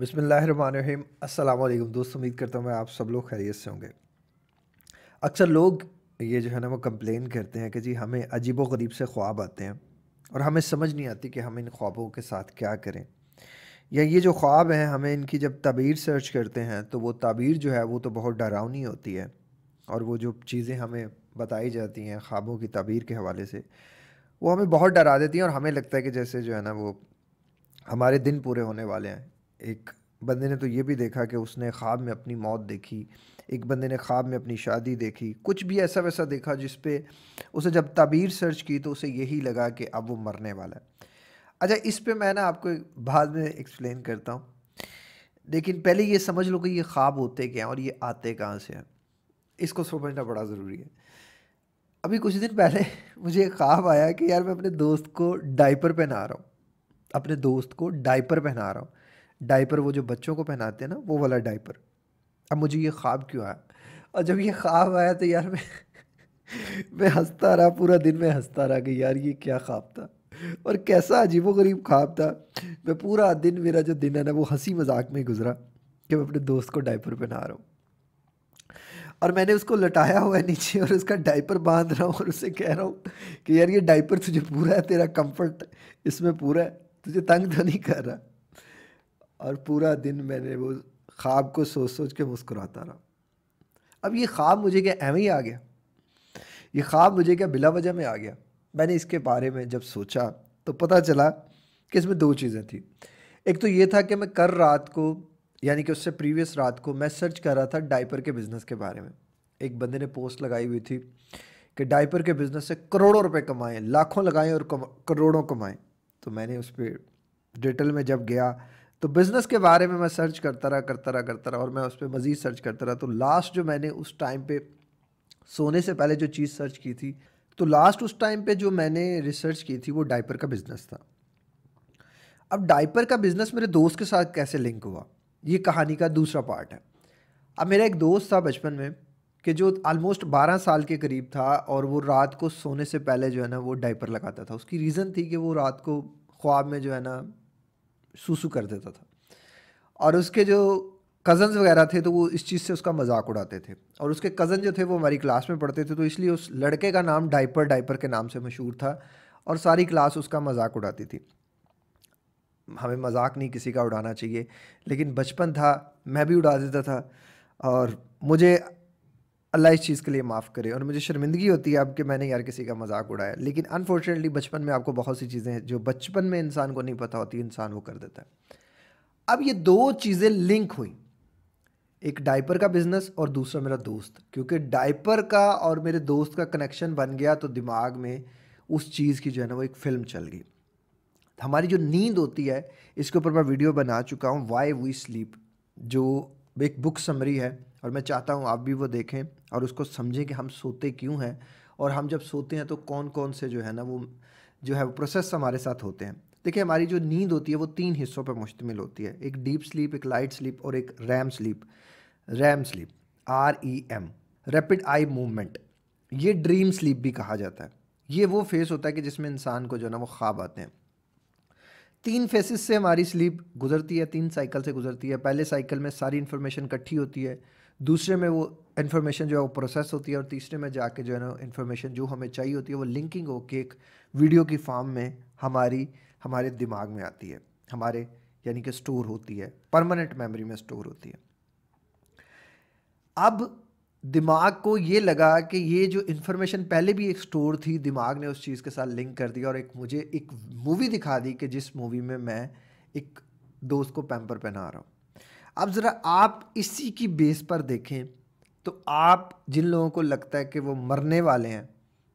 बिसमीम वालेकुम दोस्तों उम्मीद करता हूँ मैं आप सब लोग खैरियत से होंगे अक्सर लोग ये जो है ना वो कंप्लेन करते हैं कि जी हमें अजीब गरीब से ख्वाब आते हैं और हमें समझ नहीं आती कि हम इन ख्वाबों के साथ क्या करें या ये जो ख्वाब हैं हमें इनकी जब तबीर सर्च करते हैं तो वो तबीर जो है वो तो बहुत डरावनी होती है और वो जो चीज़ें हमें बताई जाती हैं ख्वाबों की तबीर के हवाले से वो हमें बहुत डरा देती हैं और हमें लगता है कि जैसे जो है ना वो हमारे दिन पूरे होने वाले हैं एक बंदे ने तो ये भी देखा कि उसने ख्वाब में अपनी मौत देखी एक बंदे ने ख्वाब में अपनी शादी देखी कुछ भी ऐसा वैसा देखा जिस पे उसे जब तबीर सर्च की तो उसे यही लगा कि अब वो मरने वाला है अच्छा इस पे मैं ना आपको बाद में एक्सप्लेन करता हूँ लेकिन पहले ये समझ लो कि ये ख्वाब होते क्या हैं और ये आते कहाँ से हैं इसको समझना बड़ा ज़रूरी है अभी कुछ दिन पहले मुझे एक ख्वाब आया कि यार मैं अपने दोस्त को डाइपर पहना रहा हूँ अपने दोस्त को डाइपर पहना रहा हूँ डाइपर वो जो बच्चों को पहनाते हैं ना वो वाला डायपर अब मुझे ये ख्वाब क्यों आया और जब ये ख्वाब आया तो यार मैं मैं हंसता रहा पूरा दिन मैं हंसता रहा कि यार ये क्या ख्वाब था और कैसा गरीब ख्वाब था मैं पूरा दिन मेरा जो दिन है ना वो हंसी मजाक में गुजरा कि मैं अपने दोस्त को डायपर पहना रहा हूँ और मैंने उसको लटाया हुआ है नीचे और उसका डाइपर बांध रहा हूँ और उससे कह रहा हूँ कि यार ये डाइपर तुझे पूरा है तेरा कंफर्ट इसमें पूरा है तुझे तंग तो नहीं कर रहा और पूरा दिन मैंने वो ख्वाब को सोच सोच के मुस्कुराता रहा अब ये ख्वाब मुझे क्या अहम ही आ गया ये ख्वाब मुझे क्या बिला वजह में आ गया मैंने इसके बारे में जब सोचा तो पता चला कि इसमें दो चीज़ें थी एक तो ये था कि मैं कर रात को यानी कि उससे प्रीवियस रात को मैं सर्च कर रहा था डाइपर के बिज़नेस के बारे में एक बंदे ने पोस्ट लगाई हुई थी कि डाइपर के बिज़नेस से करोड़ों रुपए कमाएं लाखों लगाएं और करोड़ों कमाएं तो मैंने उस पर डिटेल में जब गया तो बिज़नेस के बारे में मैं सर्च करता रहा करता रहा करता रहा और मैं उस पर मज़ीद सर्च करता रहा तो लास्ट जो मैंने उस टाइम पे सोने से पहले जो चीज़ सर्च की थी तो लास्ट उस टाइम पे जो मैंने रिसर्च की थी वो डाइपर का बिज़नेस था अब डायपर का बिज़नेस मेरे दोस्त के साथ कैसे लिंक हुआ ये कहानी का दूसरा पार्ट है अब मेरा एक दोस्त था बचपन में कि जो आलमोस्ट 12 साल के करीब था और वो रात को सोने से पहले जो है ना वो डाइपर लगाता था उसकी रीज़न थी कि वो रात को ख्वाब में जो है ना सूसू कर देता था और उसके जो कज़न्स वगैरह थे तो वो इस चीज़ से उसका मजाक उड़ाते थे और उसके कज़न जो थे वो हमारी क्लास में पढ़ते थे तो इसलिए उस लड़के का नाम डाइपर डाइपर के नाम से मशहूर था और सारी क्लास उसका मजाक उड़ाती थी हमें मजाक नहीं किसी का उड़ाना चाहिए लेकिन बचपन था मैं भी उड़ा देता था और मुझे अल्लाह इस चीज़ के लिए माफ़ करे और मुझे शर्मिंदगी होती है अब कि मैंने यार किसी का मजाक उड़ाया लेकिन अनफॉर्चुनेटली बचपन में आपको बहुत सी चीज़ें हैं जो बचपन में इंसान को नहीं पता होती इंसान वो कर देता है अब ये दो चीज़ें लिंक हुई एक डायपर का बिज़नेस और दूसरा मेरा दोस्त क्योंकि डाइपर का और मेरे दोस्त का कनेक्शन बन गया तो दिमाग में उस चीज़ की जो है ना वो एक फ़िल्म चल गई हमारी जो नींद होती है इसके ऊपर मैं वीडियो बना चुका हूँ वाई वी स्लीप जो एक बुक समरी है और मैं चाहता हूँ आप भी वो देखें और उसको समझें कि हम सोते क्यों हैं और हम जब सोते हैं तो कौन कौन से जो है ना वो जो है वो प्रोसेस हमारे साथ होते हैं देखिए हमारी जो नींद होती है वो तीन हिस्सों पर मुश्तमिल होती है एक डीप स्लीप एक लाइट स्लीप और एक REM sleep REM sleep R E M rapid eye movement ये ड्रीम स्लीप भी कहा जाता है ये वो फेस होता है कि जिसमें इंसान को जो है ना वो ख्वाब आते हैं तीन फेसिस से हमारी स्लीप गुजरती है तीन साइकिल से गुजरती है पहले साइकिल में सारी इन्फॉर्मेशन इकट्ठी होती है दूसरे में वो इन्फॉर्मेशन जो है वो प्रोसेस होती है और तीसरे में जाके जो है ना इन्फॉर्मेशन जो हमें चाहिए होती है वो लिंकिंग हो के एक वीडियो की फॉर्म में हमारी हमारे दिमाग में आती है हमारे यानी कि स्टोर होती है परमानेंट मेमोरी में स्टोर होती है अब दिमाग को ये लगा कि ये जो इन्फॉर्मेशन पहले भी एक स्टोर थी दिमाग ने उस चीज़ के साथ लिंक कर दिया और एक मुझे एक मूवी दिखा दी कि जिस मूवी में मैं एक दोस्त को पैम्पर पहना रहा हूँ अब ज़रा आप इसी की बेस पर देखें तो आप जिन लोगों को लगता है कि वो मरने वाले हैं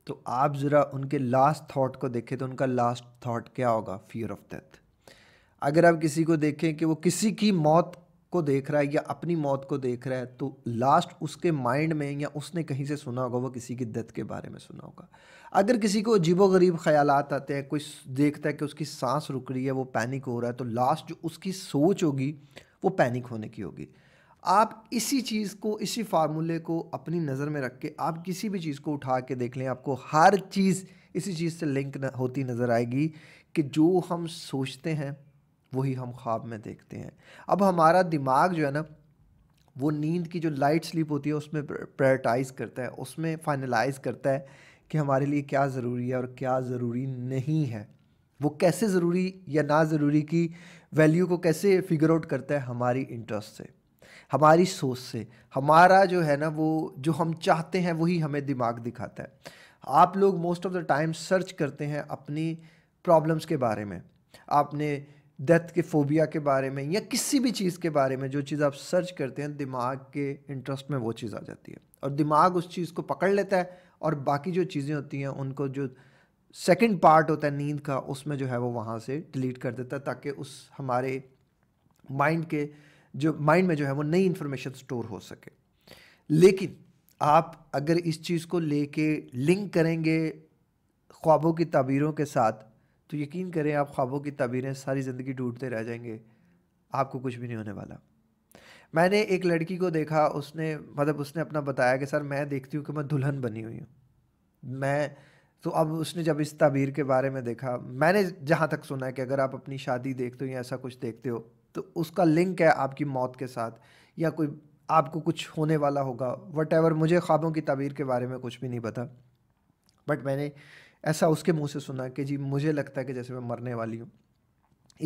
तो आप ज़रा उनके लास्ट थाट को देखें तो उनका लास्ट थाट क्या होगा फियर ऑफ डेथ अगर आप किसी को देखें कि वो किसी की मौत को देख रहा है या अपनी मौत को देख रहा है तो लास्ट उसके माइंड में या उसने कहीं से सुना होगा वो किसी की डेथ के बारे में सुना होगा अगर किसी को अजीब गरीब ख्याल आते हैं कोई देखता है कि उसकी सांस रुक रही है वो पैनिक हो रहा है तो लास्ट जो उसकी सोच होगी वो पैनिक होने की होगी आप इसी चीज़ को इसी फार्मूले को अपनी नज़र में रख के आप किसी भी चीज़ को उठा के देख लें आपको हर चीज़ इसी चीज़ से लिंक होती नज़र आएगी कि जो हम सोचते हैं वही हम ख्वाब में देखते हैं अब हमारा दिमाग जो है ना वो नींद की जो लाइट स्लीप होती है उसमें प्रायटाइज़ करता है उसमें फाइनलाइज करता है कि हमारे लिए क्या ज़रूरी है और क्या ज़रूरी नहीं है वो कैसे ज़रूरी या ना ज़रूरी की वैल्यू को कैसे फिगर आउट करता है हमारी इंटरेस्ट से हमारी सोच से हमारा जो है ना वो जो हम चाहते हैं वही हमें दिमाग दिखाता है आप लोग most of the time search करते हैं अपनी प्रॉब्लम्स के बारे में आपने डेथ के फोबिया के बारे में या किसी भी चीज़ के बारे में जो चीज़ आप सर्च करते हैं दिमाग के इंटरेस्ट में वो चीज़ आ जाती है और दिमाग उस चीज़ को पकड़ लेता है और बाकी जो चीज़ें होती हैं उनको जो सेकंड पार्ट होता है नींद का उसमें जो है वो वहाँ से डिलीट कर देता है ताकि उस हमारे माइंड के जो माइंड में जो है वो नई इन्फॉर्मेशन स्टोर हो सके लेकिन आप अगर इस चीज़ को लेके लिंक करेंगे ख्वाबों की तबीरों के साथ तो यकीन करें आप ख्वाबों की तबीरें सारी ज़िंदगी टूटते रह जाएंगे आपको कुछ भी नहीं होने वाला मैंने एक लड़की को देखा उसने मतलब उसने अपना बताया कि सर मैं देखती हूँ कि मैं दुल्हन बनी हुई हूँ मैं तो अब उसने जब इस ताबीर के बारे में देखा मैंने जहाँ तक सुना है कि अगर आप अपनी शादी देखते हो या ऐसा कुछ देखते हो तो उसका लिंक है आपकी मौत के साथ या कोई आपको कुछ होने वाला होगा वट एवर मुझे ख्वाबों की तबीर के बारे में कुछ भी नहीं पता बट मैंने ऐसा उसके मुंह से सुना कि जी मुझे लगता है कि जैसे मैं मरने वाली हूँ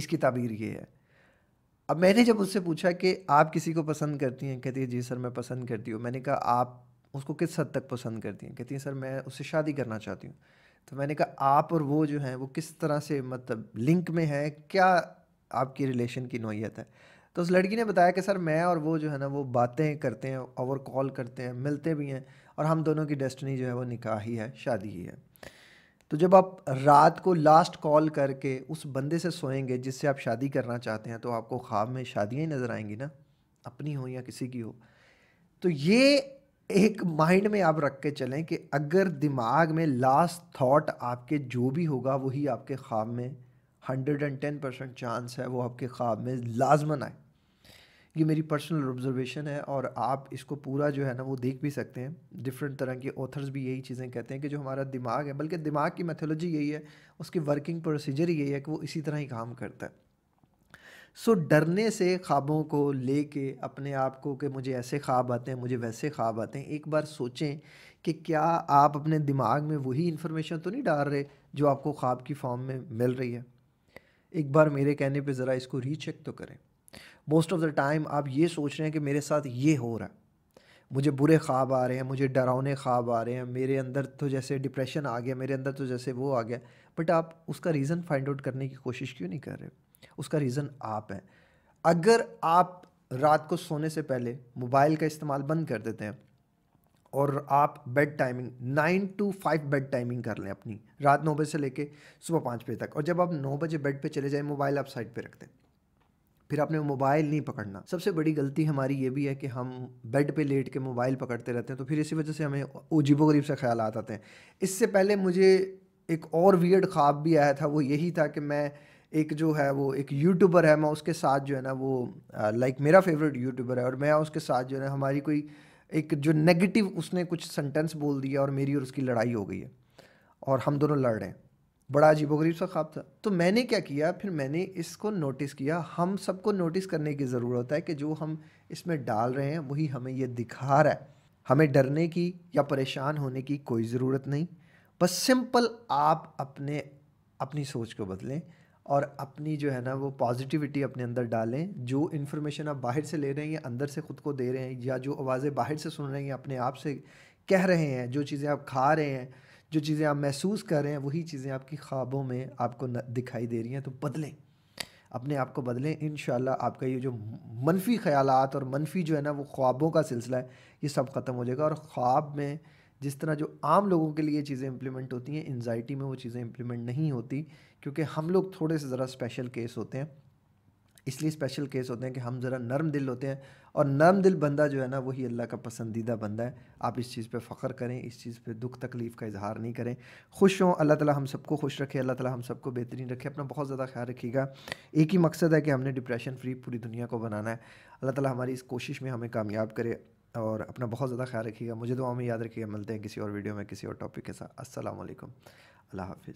इसकी तबीर ये है अब मैंने जब उससे पूछा कि आप किसी को पसंद करती हैं कहती है जी सर मैं पसंद करती हूँ मैंने कहा आप उसको किस हद तक पसंद करती हैं कहती हैं सर मैं उससे शादी करना चाहती हूँ तो मैंने कहा आप और वो जो हैं वो किस तरह से मतलब लिंक में है क्या आपकी रिलेशन की नोयत है तो उस लड़की ने बताया कि सर मैं और वो जो है ना वो बातें करते हैं ओवर कॉल करते हैं मिलते भी हैं और हम दोनों की डेस्टिनी जो है वो निकाह ही है शादी ही है तो जब आप रात को लास्ट कॉल करके उस बंदे से सोएंगे जिससे आप शादी करना चाहते हैं तो आपको ख्वाब में शादियाँ ही नज़र आएंगी ना अपनी हो या किसी की हो तो ये एक माइंड में आप रख के चलें कि अगर दिमाग में लास्ट थॉट आपके जो भी होगा वही आपके ख्वाब में hundred and ten percent chance है वो आपके ख्वाब में लाजमन आए ये मेरी पर्सनल ऑब्जर्वेशन है और आप इसको पूरा जो है ना वो देख भी सकते हैं डिफरेंट तरह के ऑथर्स भी यही चीज़ें कहते हैं कि जो हमारा दिमाग है बल्कि दिमाग की मैथोलॉजी यही है उसकी वर्किंग प्रोसीजर यही है कि वो इसी तरह ही काम करता है सो डरने से ख्वाबों को ले के अपने आप को कि मुझे ऐसे ख्वाब आते हैं मुझे वैसे ख्वाब आते हैं एक बार सोचें कि क्या आप अपने दिमाग में वही इन्फॉर्मेशन तो नहीं डाल रहे जो आपको ख्वाब की फॉर्म में मिल रही है एक बार मेरे कहने पर ज़रा इसको रीचेक तो करें मोस्ट ऑफ़ द टाइम आप ये सोच रहे हैं कि मेरे साथ ये हो रहा है मुझे बुरे ख्वाब आ रहे हैं मुझे डरावने ख्वाब आ रहे हैं मेरे अंदर तो जैसे डिप्रेशन आ गया मेरे अंदर तो जैसे वो आ गया बट आप उसका रीज़न फाइंड आउट करने की कोशिश क्यों नहीं कर रहे उसका रीज़न आप हैं अगर आप रात को सोने से पहले मोबाइल का इस्तेमाल बंद कर देते हैं और आप bed timing nine to five bed timing कर लें अपनी रात नौ बजे से लेके सुबह पाँच बजे तक और जब आप नौ बजे बेड पे चले जाएं मोबाइल आप साइड पे रख दें फिर आपने मोबाइल नहीं पकड़ना सबसे बड़ी गलती हमारी ये भी है कि हम बेड पे लेट के मोबाइल पकड़ते रहते हैं तो फिर इसी वजह से हमें अजीबो गरीब से ख्याल आते हैं इससे पहले मुझे एक और वियर्ड ख्वाब भी आया था वो यही था कि मैं एक जो है वो एक यूट्यूबर है मैं उसके साथ जो है ना वो लाइक मेरा फेवरेट यूट्यूबर है और मैं उसके साथ जो है ना हमारी कोई एक जो नेगेटिव उसने कुछ सेंटेंस बोल दिया और मेरी और उसकी लड़ाई हो गई है और हम दोनों लड़ रहे हैं बड़ा अजीबोगरीब सा ख्वाब था तो मैंने क्या किया फिर मैंने इसको नोटिस किया हम सबको नोटिस करने की ज़रूरत है कि जो हम इसमें डाल रहे हैं वही हमें ये दिखा रहा है हमें डरने की या परेशान होने की कोई ज़रूरत नहीं बस सिंपल आप अपने अपनी सोच को बदलें और अपनी जो है ना वो पॉजिटिविटी अपने अंदर डालें जो इन्फॉर्मेशन आप बाहर से ले रहे हैं या अंदर से ख़ुद को दे रहे हैं या जो आवाज़ें बाहर से सुन रहे हैं अपने आप से कह रहे हैं जो चीज़ें आप खा रहे हैं जो चीज़ें आप महसूस कर रहे हैं वही चीज़ें आपकी ख्वाबों में आपको दिखाई दे रही हैं तो बदलें अपने आप को बदलें इन आपका ये जो मनफी ख्याल और मनफी जो है ना वो ख्वाबों का सिलसिला है ये सब ख़त्म हो जाएगा और ख्वाब में जिस तरह जो आम लोगों के लिए चीज़ें इम्प्लीमेंट होती हैं एनजाइटी में वो चीज़ें इम्प्लीमेंट नहीं होती क्योंकि हम लोग थोड़े से ज़रा स्पेशल केस होते हैं इसलिए स्पेशल केस होते हैं कि हम ज़रा नरम दिल होते हैं और नरम दिल बंदा जो है ना वही अल्लाह का पसंदीदा बंदा है आप इस चीज़ पे फ़ख्र करें इस चीज़ पे दुख तकलीफ़ का इजहार नहीं करें खुश हों अल्लाह ताला हम सबको खुश रखे अल्लाह ताला हम सबको बेहतरीन रखे अपना बहुत ज़्यादा ख्याल रखिएगा एक ही मकसद है कि हमने डिप्रेशन फ्री पूरी दुनिया को बनाना है अल्लाह ताला हमारी इस कोशिश में हमें कामयाब करे और अपना बहुत ज़्यादा ख्याल रखिएगा मुझे दुआ में याद रखिएगा मिलते हैं किसी और वीडियो में किसी और टॉपिक के साथ असल अल्लाह हाफिज़